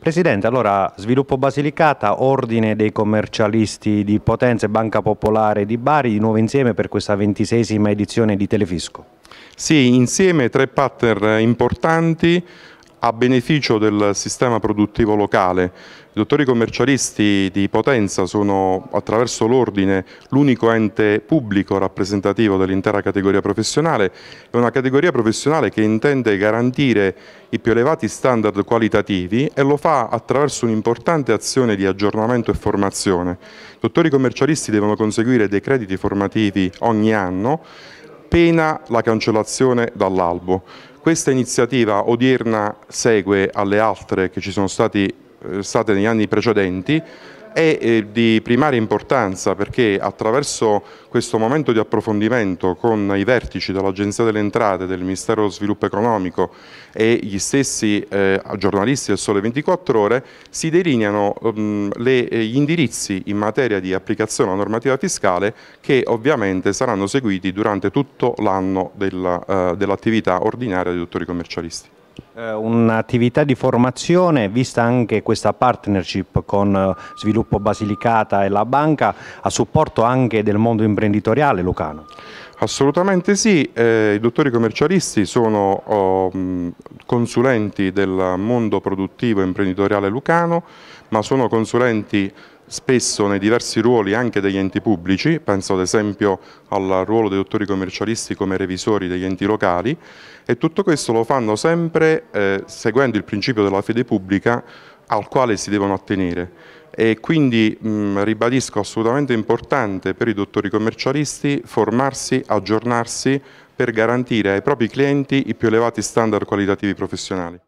Presidente, allora Sviluppo Basilicata, Ordine dei commercialisti di Potenza e Banca Popolare di Bari, di nuovo insieme per questa ventisesima edizione di Telefisco. Sì, insieme tre partner importanti, a beneficio del sistema produttivo locale. I dottori commercialisti di Potenza sono attraverso l'ordine l'unico ente pubblico rappresentativo dell'intera categoria professionale, è una categoria professionale che intende garantire i più elevati standard qualitativi e lo fa attraverso un'importante azione di aggiornamento e formazione. I dottori commercialisti devono conseguire dei crediti formativi ogni anno pena la cancellazione dall'albo. Questa iniziativa odierna segue alle altre che ci sono stati, eh, state negli anni precedenti, è di primaria importanza perché attraverso questo momento di approfondimento con i vertici dell'Agenzia delle Entrate, del Ministero dello Sviluppo Economico e gli stessi eh, giornalisti del Sole 24 Ore si delineano um, le, eh, gli indirizzi in materia di applicazione alla normativa fiscale che ovviamente saranno seguiti durante tutto l'anno eh, dell'attività uh, dell ordinaria dei dottori commercialisti. Eh, un'attività di formazione, vista anche questa partnership con eh, Sviluppo Basilicata e la banca, a supporto anche del mondo imprenditoriale lucano. Assolutamente sì, eh, i dottori commercialisti sono oh, consulenti del mondo produttivo e imprenditoriale lucano, ma sono consulenti spesso nei diversi ruoli anche degli enti pubblici, penso ad esempio al ruolo dei dottori commercialisti come revisori degli enti locali e tutto questo lo fanno sempre eh, seguendo il principio della fede pubblica al quale si devono attenere e quindi mh, mm, ribadisco assolutamente importante per i dottori commercialisti formarsi, aggiornarsi per garantire ai propri clienti i più elevati standard qualitativi professionali.